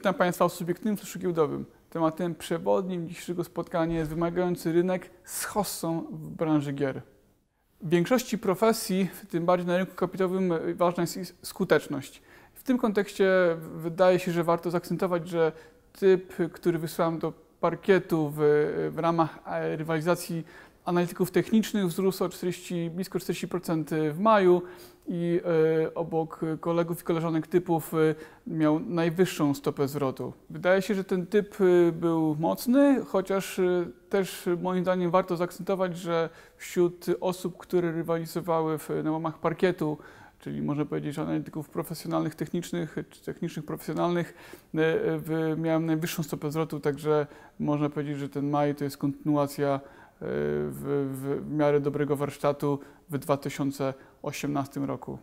Witam Państwa w subiektywnym suszu giełdowym. Tematem przewodnim dzisiejszego spotkania jest wymagający rynek z hossą w branży gier. W większości profesji, tym bardziej na rynku kapitałowym, ważna jest skuteczność. W tym kontekście wydaje się, że warto zaakcentować, że typ, który wysłałem do parkietu w, w ramach e, rywalizacji analityków technicznych wzrósł o 40, blisko 40% w maju i e, obok kolegów i koleżanek typów e, miał najwyższą stopę zwrotu. Wydaje się, że ten typ e, był mocny, chociaż też moim zdaniem warto zaakcentować, że wśród osób, które rywalizowały w, na łamach parkietu czyli można powiedzieć że analityków profesjonalnych, technicznych czy technicznych, profesjonalnych, miałem najwyższą stopę zwrotu, także można powiedzieć, że ten maj to jest kontynuacja w, w miarę dobrego warsztatu w 2018 roku.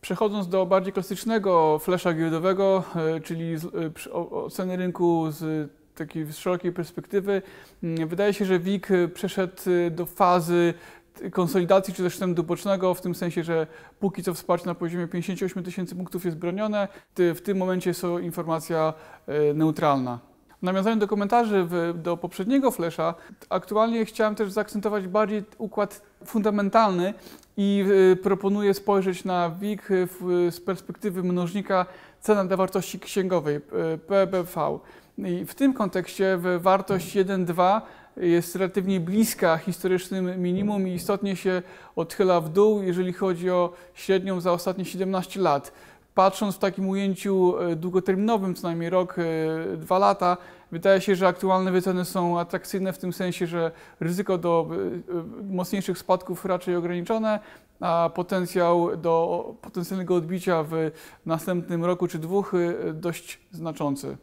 Przechodząc do bardziej klasycznego flesza giełdowego, e, czyli e, oceny rynku z takiej szerokiej perspektywy, mm, wydaje się, że WIG e, przeszedł do fazy konsolidacji czy też trendu bocznego, w tym sensie, że póki co wsparcie na poziomie 58 tysięcy punktów jest bronione, w tym momencie jest to informacja neutralna. Nawiązując do komentarzy w, do poprzedniego flesza, aktualnie chciałem też zaakcentować bardziej układ fundamentalny i y, proponuję spojrzeć na WIG y, z perspektywy mnożnika cena do wartości księgowej, y, PBV. I w tym kontekście wartość 1,2 jest relatywnie bliska historycznym minimum i istotnie się odchyla w dół, jeżeli chodzi o średnią za ostatnie 17 lat patrząc w takim ujęciu e, długoterminowym, co najmniej rok, e, dwa lata, wydaje się, że aktualne wyceny są atrakcyjne w tym sensie, że ryzyko do e, mocniejszych spadków raczej ograniczone, a potencjał do potencjalnego odbicia w następnym roku czy dwóch dość znaczący.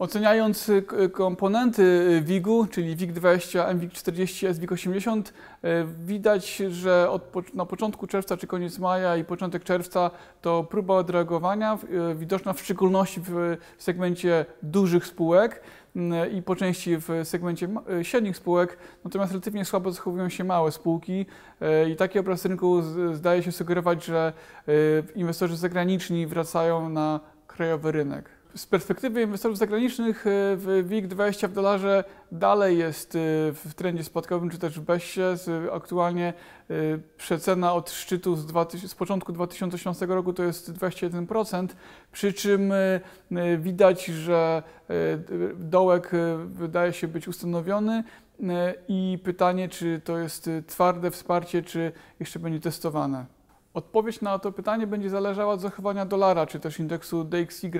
Oceniając y, y, komponenty y, WIG-u, czyli WIG-20, MWIG-40, SWIG-80, widać, że na początku czerwca czy koniec maja i początek czerwca to próba odreagowania, widoczna w szczególności w segmencie dużych spółek mm, i po części w segmencie średnich spółek, natomiast relatywnie słabo zachowują się małe spółki i taki obraz rynku zdaje się sugerować, że inwestorzy zagraniczni wracają na krajowy rynek. Z perspektywy inwestorów zagranicznych e, WIG20 w dolarze dalej jest e, w trendzie spadkowym, czy też w BESie. Aktualnie e, przecena od szczytu z, 2000, z początku 2018 roku to jest 21%, przy czym widać, że dołek wydaje się być ustanowiony i pytanie, czy to jest twarde wsparcie, czy jeszcze będzie testowane. Odpowiedź na to pytanie będzie zależała od zachowania dolara, czy też indeksu DXY,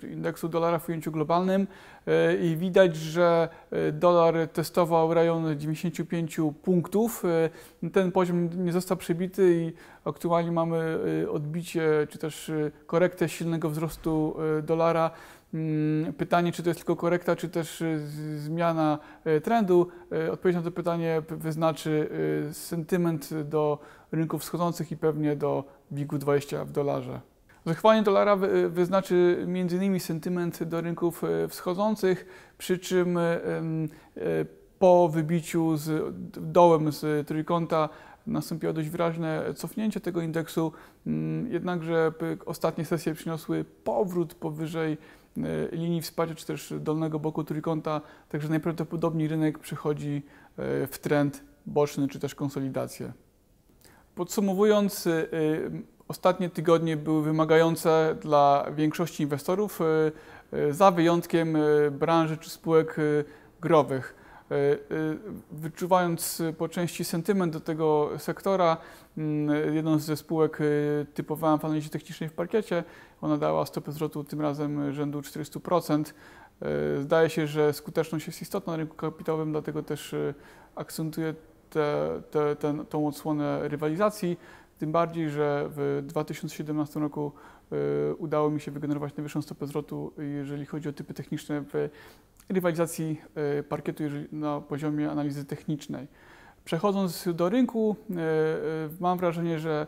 czy indeksu dolara w ujęciu globalnym. E, I widać, że e, dolar testował rejon 95 punktów. E, ten poziom nie został przebity i aktualnie mamy odbicie, czy też korektę silnego wzrostu dolara. Mm, pytanie, czy to jest tylko korekta, czy też zmiana trendu. Odpowiedź na to pytanie wyznaczy sentyment do rynków wschodzących i pewnie do Bigu 20 w dolarze. Zachowanie dolara wyznaczy m.in. sentyment do rynków e, wschodzących, przy czym e, e, po wybiciu z dołem z trójkąta nastąpiło dość wyraźne cofnięcie tego indeksu, mm, jednakże ostatnie sesje przyniosły powrót powyżej linii wsparcia, czy też dolnego boku trójkąta, także najprawdopodobniej rynek przechodzi w trend boczny, czy też konsolidację. Podsumowując, y, y, ostatnie tygodnie były wymagające dla większości inwestorów, y, za wyjątkiem branży czy spółek growych. Wyczuwając po części sentyment do tego sektora, mm, jedną ze spółek typowałem w analizie technicznej w parkiecie. Ona dała stopę zwrotu tym razem rzędu 400%. Zdaje się, że skuteczność jest istotna na rynku kapitałowym, dlatego też akcentuję te, te, ten, tą odsłonę rywalizacji, tym bardziej, że w 2017 roku y, udało mi się wygenerować najwyższą stopę zwrotu, jeżeli chodzi o typy techniczne w rywalizacji y, parkietu na poziomie analizy technicznej. Przechodząc do rynku, y, mam wrażenie, że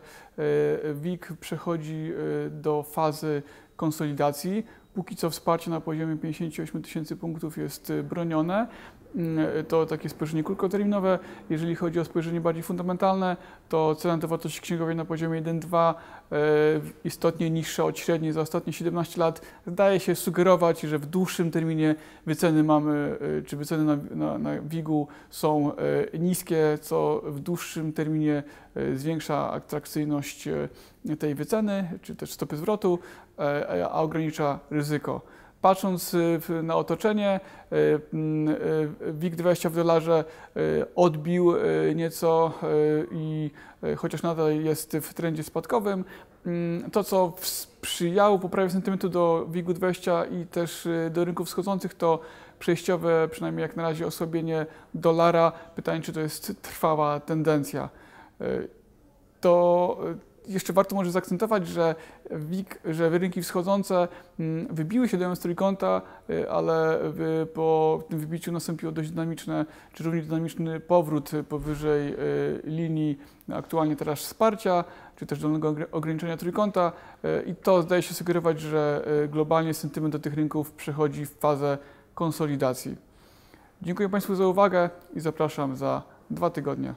WIG przechodzi do fazy konsolidacji. Póki co wsparcie na poziomie 58 tysięcy punktów jest bronione, Mm, to takie spojrzenie krótkoterminowe. Jeżeli chodzi o spojrzenie bardziej fundamentalne, to cena do wartości księgowej na poziomie 1,2 e, istotnie niższa od średniej za ostatnie 17 lat zdaje się sugerować, że w dłuższym terminie wyceny mamy, e, czy wyceny na, na, na WIG-u są e, niskie, co w dłuższym terminie zwiększa atrakcyjność tej wyceny, czy też stopy zwrotu, a ogranicza ryzyko. Patrząc y, na otoczenie, y, y, WIG20 w dolarze odbił nieco i chociaż nadal jest w trendzie spadkowym, mm, to co sprzyjało poprawie sentymentu do WIG-20 i też do rynków wschodzących to przejściowe, przynajmniej jak na razie, osłabienie dolara. Pytanie, czy to jest trwała tendencja. To jeszcze warto może zaakcentować, że, WIG, że rynki wschodzące mm, wybiły się do z trójkąta, y, ale po tym wybiciu nastąpił dość dynamiczny, czy równie dynamiczny powrót powyżej y, linii aktualnie teraz wsparcia, czy też dolnego ograniczenia trójkąta y, i to zdaje się sugerować, że globalnie sentyment do tych rynków przechodzi w fazę konsolidacji. Dziękuję Państwu za uwagę i zapraszam za dwa tygodnie.